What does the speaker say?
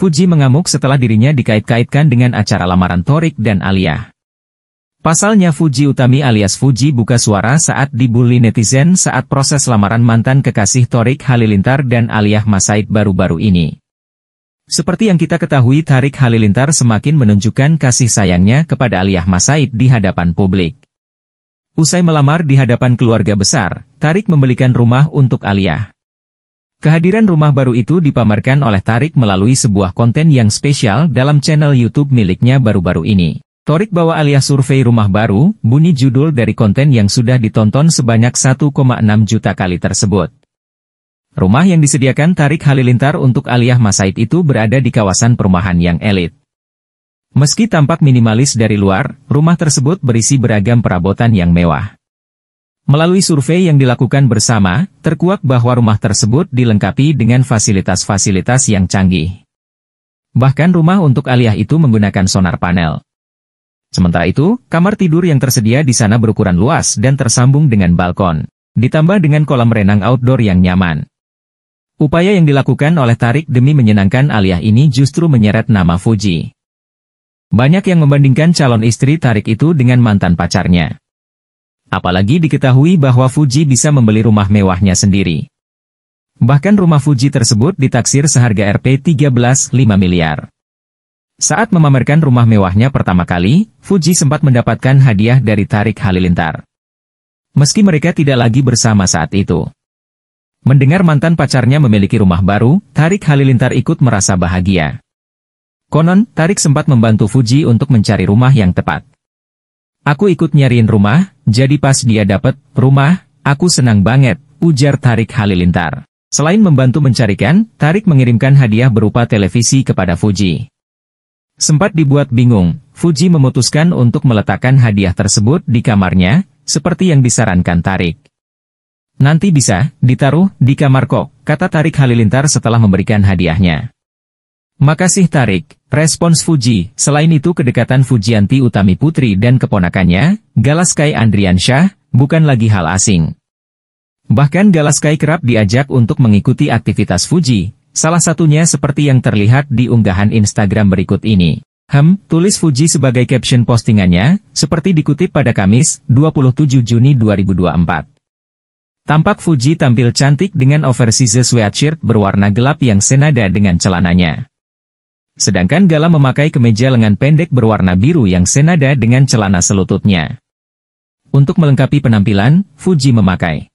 Fuji mengamuk setelah dirinya dikait-kaitkan dengan acara lamaran Torik dan Alia. Pasalnya Fuji Utami alias Fuji buka suara saat dibully netizen saat proses lamaran mantan kekasih Torik Halilintar dan Alia Masaid baru-baru ini. Seperti yang kita ketahui Tarik Halilintar semakin menunjukkan kasih sayangnya kepada Aliyah Masaid di hadapan publik. Usai melamar di hadapan keluarga besar, Tarik membelikan rumah untuk Aliyah. Kehadiran rumah baru itu dipamerkan oleh Tarik melalui sebuah konten yang spesial dalam channel YouTube miliknya baru-baru ini. Torik bawa alias survei rumah baru, bunyi judul dari konten yang sudah ditonton sebanyak 1,6 juta kali tersebut. Rumah yang disediakan Tarik Halilintar untuk alias Masaid itu berada di kawasan perumahan yang elit. Meski tampak minimalis dari luar, rumah tersebut berisi beragam perabotan yang mewah. Melalui survei yang dilakukan bersama, terkuak bahwa rumah tersebut dilengkapi dengan fasilitas-fasilitas yang canggih. Bahkan rumah untuk Aliyah itu menggunakan sonar panel. Sementara itu, kamar tidur yang tersedia di sana berukuran luas dan tersambung dengan balkon, ditambah dengan kolam renang outdoor yang nyaman. Upaya yang dilakukan oleh Tarik demi menyenangkan Aliyah ini justru menyeret nama Fuji. Banyak yang membandingkan calon istri Tarik itu dengan mantan pacarnya. Apalagi diketahui bahwa Fuji bisa membeli rumah mewahnya sendiri. Bahkan rumah Fuji tersebut ditaksir seharga Rp 13,5 miliar. Saat memamerkan rumah mewahnya pertama kali, Fuji sempat mendapatkan hadiah dari Tarik Halilintar. Meski mereka tidak lagi bersama saat itu. Mendengar mantan pacarnya memiliki rumah baru, Tarik Halilintar ikut merasa bahagia. Konon, Tarik sempat membantu Fuji untuk mencari rumah yang tepat. Aku ikut nyariin rumah, jadi pas dia dapet rumah, aku senang banget, ujar Tarik Halilintar. Selain membantu mencarikan, Tarik mengirimkan hadiah berupa televisi kepada Fuji. Sempat dibuat bingung, Fuji memutuskan untuk meletakkan hadiah tersebut di kamarnya, seperti yang disarankan Tarik. Nanti bisa, ditaruh, di kamar kok, kata Tarik Halilintar setelah memberikan hadiahnya. Makasih tarik, respons Fuji. Selain itu kedekatan Fujianti Utami Putri dan keponakannya, Galaskai Andriansyah, bukan lagi hal asing. Bahkan Galaskai kerap diajak untuk mengikuti aktivitas Fuji, salah satunya seperti yang terlihat di unggahan Instagram berikut ini. Hem, tulis Fuji sebagai caption postingannya, seperti dikutip pada Kamis, 27 Juni 2024. Tampak Fuji tampil cantik dengan oversize sweatshirt berwarna gelap yang senada dengan celananya sedangkan Gala memakai kemeja lengan pendek berwarna biru yang senada dengan celana selututnya. Untuk melengkapi penampilan, Fuji memakai